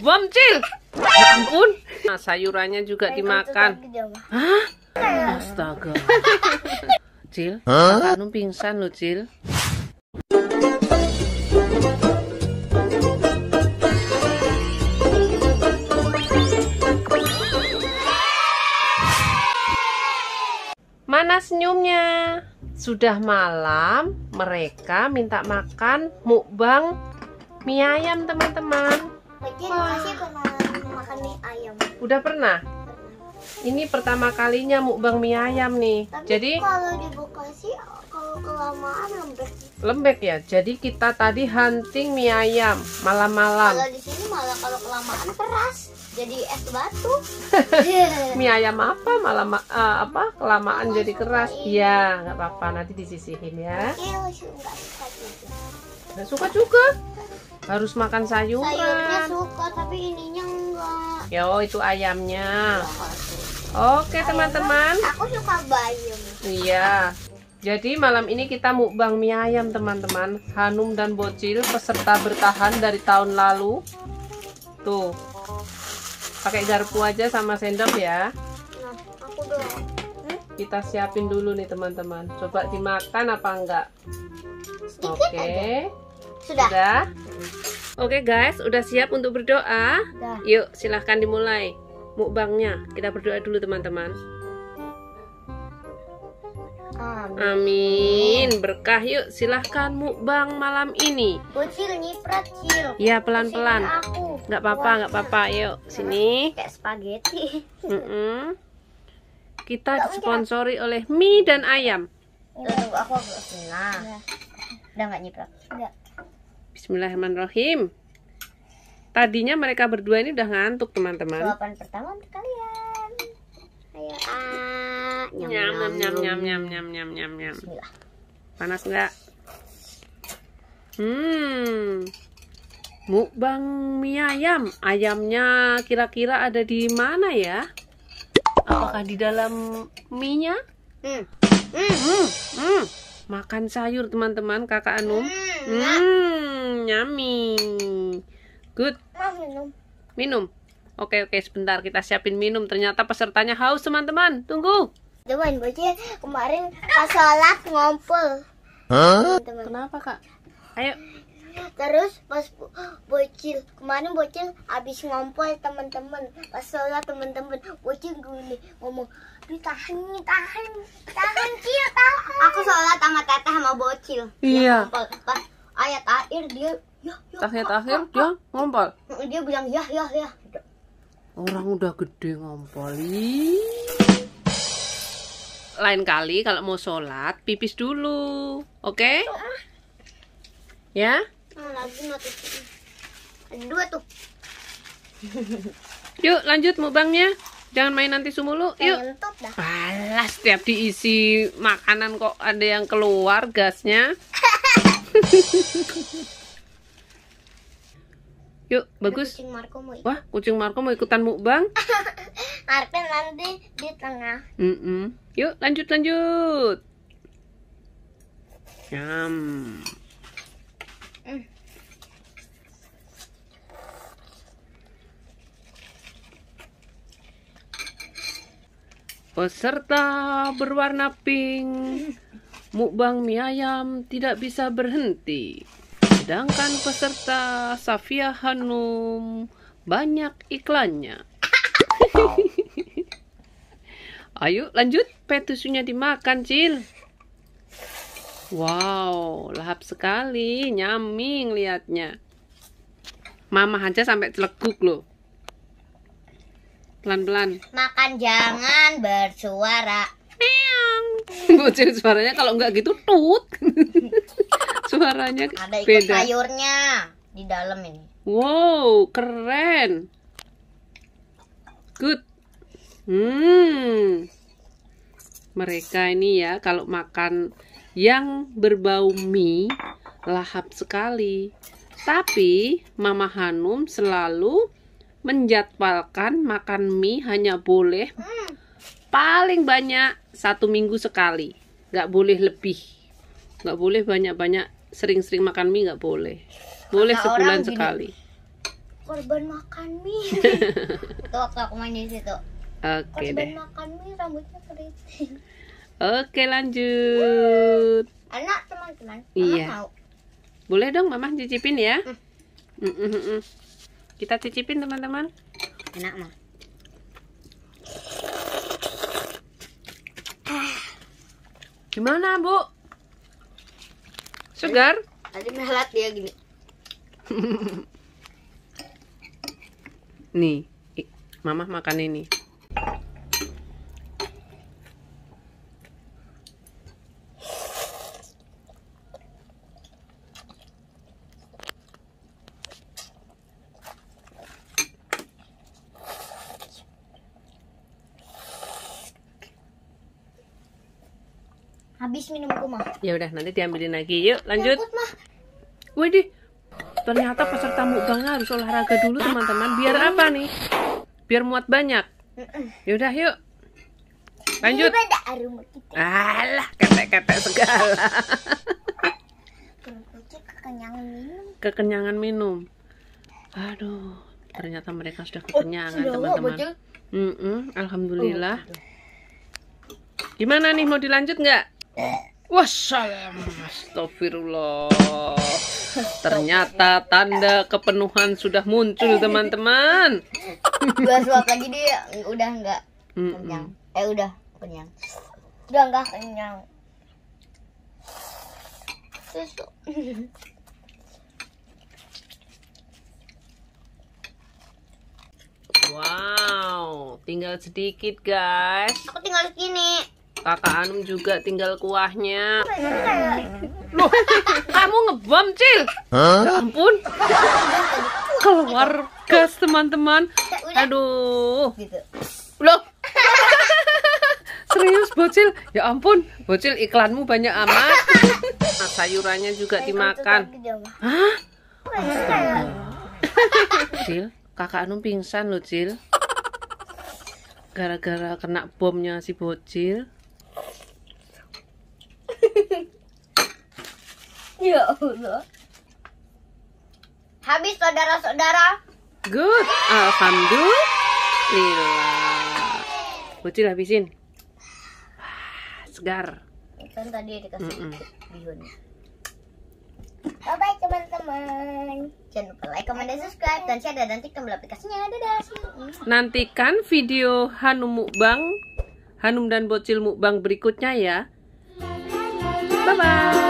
Bom cil ya ampun nah, sayurannya juga dimakan Hah? astaga cil anu pingsan lo cil Mana senyumnya? Sudah malam, mereka minta makan mukbang mie ayam, teman-teman pernah makan mie ayam. Udah pernah? Ini pertama kalinya mukbang mie ayam nih. Tapi Jadi kalau di Bekasi kalau kelamaan lembek. Lembek ya. Jadi kita tadi hunting mie ayam malam-malam. Kalau di sini malah kalau kelamaan keras. Jadi es batu. yeah. mie ayam apa malam uh, apa kelamaan Mama jadi keras. Iya, nggak apa-apa. Nanti disisihin ya. Oke, iya, suka juga. Nggak suka juga harus makan sayuran sayurnya suka tapi ininya enggak ya oh, itu ayamnya iya. oke teman-teman kan aku suka bayam iya jadi malam ini kita mukbang mie ayam teman-teman Hanum dan Bocil peserta bertahan dari tahun lalu Tuh Pakai garpu aja sama sendok ya nah, aku doang. Hmm? Kita siapin dulu nih teman-teman Coba dimakan apa enggak Sedikit Oke aja. Sudah, Sudah? Oke okay guys, udah siap untuk berdoa? Udah. Yuk, silahkan dimulai mukbangnya. Kita berdoa dulu teman-teman. Amin. Amin. Berkah yuk, silahkan mukbang malam ini. Bocil nyiprat, Cil. Ya, pelan-pelan. Nggak apa-apa, gak apa-apa. Yuk, sini. Kayak spageti. Mm -mm. Kita disponsori oleh mie dan ayam. Tuh, aku aku senang. Iya. Udah nggak nyiprat? Bismillahirrahmanirrahim. Tadinya mereka berdua ini udah ngantuk, teman-teman. Jawaban pertama untuk kalian. Ayo, ah. Nyam, nyam, nyam, nyam, nyam, nyam, nyam, nyam, nyam. Panas nggak? Hmm. Mukbang mie ayam. Ayamnya kira-kira ada di mana ya? Apakah di dalam mie-nya? Hmm. Hmm. Hmm. hmm makan sayur teman-teman kakak Anum hmm nyami hmm, good minum oke oke sebentar kita siapin minum ternyata pesertanya haus teman-teman tunggu teman bocil kemarin pas sholat ngompol Hah? teman -teman. kenapa kak ayo terus pas bocil kemarin bocil habis ngompol teman-teman pas sholat teman-teman bocil gini ngomong ditahan nih tahan tahan cil tahan aku sholat sama teteh sama bocil iya pas ayat akhir dia ya, ya, ya ayat ya, akhir ya, dia ngompol dia bilang ya ya ya orang udah gede ngompoli lain kali kalau mau sholat pipis dulu oke okay? Ah. ya Hmm, dua tuh. Yuk lanjut mukbangnya. Jangan main nanti sumulu. Yuk. Alah, setiap diisi makanan kok ada yang keluar gasnya. Yuk, bagus. Kucing Marco mau ikut. Wah, kucing Marco mau ikutan mukbang. nanti di tengah. Mm -mm. Yuk, lanjut lanjut. Yum. Peserta berwarna pink mukbang mie ayam tidak bisa berhenti. Sedangkan peserta Safia Hanum banyak iklannya. Ayo lanjut, petusunya dimakan, Cil. Wow, lahap sekali, nyaming liatnya. Mama aja sampai celeguk loh. Pelan-pelan. Makan jangan bersuara. Meong. Bocil suaranya kalau enggak gitu tut. suaranya Ada ikut beda. sayurnya di dalam ini. Wow, keren. Good. Hmm. Mereka ini ya kalau makan yang berbau mie lahap sekali. Tapi Mama Hanum selalu menjadwalkan makan mie hanya boleh paling banyak satu minggu sekali. Nggak boleh lebih. Nggak boleh banyak-banyak sering-sering makan mie nggak boleh. Boleh Maka sebulan sekali. Korban makan mie. Tuh aku main di situ. Oke okay Korban makan mie rambutnya keriting. Oke lanjut. Anak teman-teman. Iya. Mau. Boleh dong Mama cicipin ya. Hmm. Kita cicipin teman-teman. Enak mah. Gimana bu? Segar? Eh, tadi melat dia gini. Nih, mamah makan ini. Habis minum aku mah. Ya udah nanti diambilin lagi. Yuk lanjut. Wih di, Ternyata peserta mukbang harus olahraga dulu teman-teman. Biar apa nih? Biar muat banyak. Ya udah yuk. Lanjut. Alah, ketek-ketek segala. kekenyangan minum. Aduh, ternyata mereka sudah oh, kekenyangan teman-teman. mm -mm, Alhamdulillah. Oh, Gimana nih mau dilanjut nggak? Wassalam, Astagfirullah. Ternyata tanda kepenuhan sudah muncul teman-teman. Dua suap lagi dia udah enggak kenyang. Eh udah kenyang. Udah enggak kenyang. Wow, tinggal sedikit guys. Aku tinggal segini kakak Anum juga tinggal kuahnya loh kamu ngebom Cil ya ampun keluarga teman-teman aduh gitu. loh serius bocil ya ampun bocil iklanmu banyak amat nah, sayurannya juga dimakan gitu, hah Cil kakak Anum pingsan loh Cil gara-gara kena bomnya si bocil ya Allah. Habis saudara-saudara. Good. Alhamdulillah. Bucil habisin. segar. Kan tadi dikasih mm -mm. bihunnya. Bye bye teman-teman. Jangan lupa like, comment, dan subscribe dan share dan nanti tombol aplikasinya. Dadah. Nantikan video Hanum Mukbang, Hanum dan Bocil Mukbang berikutnya ya. Bye bye.